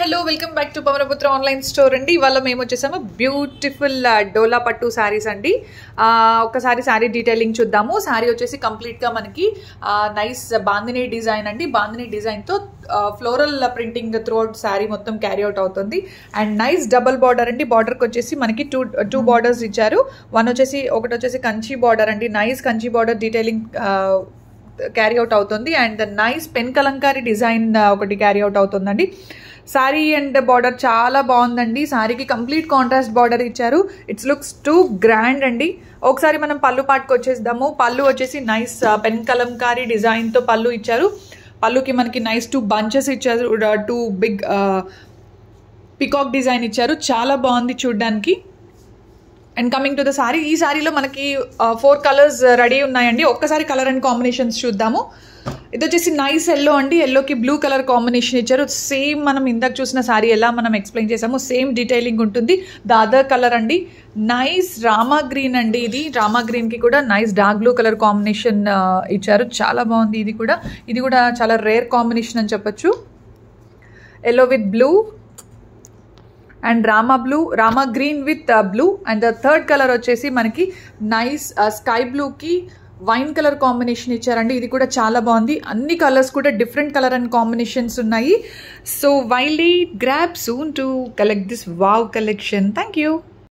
hello welcome back to Pavanaputra online store అండి ఇవాళ మేము వచ్చేసాము బ్యూటిఫుల్ డోలా పట్టు శారీస్ అండి ఒకసారి శారీ డీటెయిలింగ్ చూద్దాము శారీ వచ్చేసి కంప్లీట్గా మనకి నైస్ బాందినీ డిజైన్ అండి బాందినీ డిజైన్తో ఫ్లోరల్ ప్రింటింగ్ త్రోట్ శారీ మొత్తం క్యారీ అవుట్ అవుతుంది అండ్ నైస్ డబల్ బార్డర్ అండి బార్డర్కి వచ్చేసి మనకి టూ టూ బార్డర్స్ ఇచ్చారు వన్ వచ్చేసి ఒకటి వచ్చేసి కంచి బార్డర్ అండి nice Kanchi border detailing carry out అవుతుంది and the nice pen Kalamkari design ఒకటి క్యారీ అవుట్ అవుతుందండి శారీ అండ్ బార్డర్ చాలా బాగుందండి శారీకి కంప్లీట్ కాంట్రాస్ట్ బార్డర్ ఇచ్చారు ఇట్స్ లుక్స్ టూ గ్రాండ్ అండి ఒకసారి మనం పళ్ళు పాటుకు వచ్చేద్దాము పళ్ళు వచ్చేసి నైస్ పెన్ కలంకారీ డిజైన్తో పళ్ళు ఇచ్చారు పళ్ళుకి మనకి నైస్ టూ బంచెస్ ఇచ్చారు టూ బిగ్ పికాక్ డిజైన్ ఇచ్చారు చాలా బాగుంది చూడ్డానికి and coming to the sari ఈ సారీలో మనకి ఫోర్ కలర్స్ రెడీ ఉన్నాయండి ఒక్కసారి కలర్ అండ్ కాంబినేషన్స్ చూద్దాము ఇది వచ్చేసి నైస్ ఎల్లో అండి ఎల్లోకి బ్లూ కలర్ కాంబినేషన్ ఇచ్చారు సేమ్ మనం ఇందాక చూసిన సారీ ఎలా మనం ఎక్స్ప్లెయిన్ చేసాము సేమ్ డీటెయిలింగ్ ఉంటుంది దాదర్ కలర్ అండి నైస్ రామా గ్రీన్ అండి ఇది రామా గ్రీన్కి కూడా nice dark blue colour combination ఇచ్చారు చాలా బాగుంది ఇది కూడా ఇది కూడా చాలా రేర్ కాంబినేషన్ అని చెప్పొచ్చు yellow with blue and Rama blue Rama green with uh, blue and the third colour వచ్చేసి మనకి నైస్ uh, స్కై బ్లూకి వైన్ కలర్ కాంబినేషన్ ఇచ్చారండి ఇది కూడా చాలా బాగుంది అన్ని కలర్స్ కూడా డిఫరెంట్ కలర్ అండ్ కాంబినేషన్స్ ఉన్నాయి సో వైలీ grab soon to collect this wow collection thank you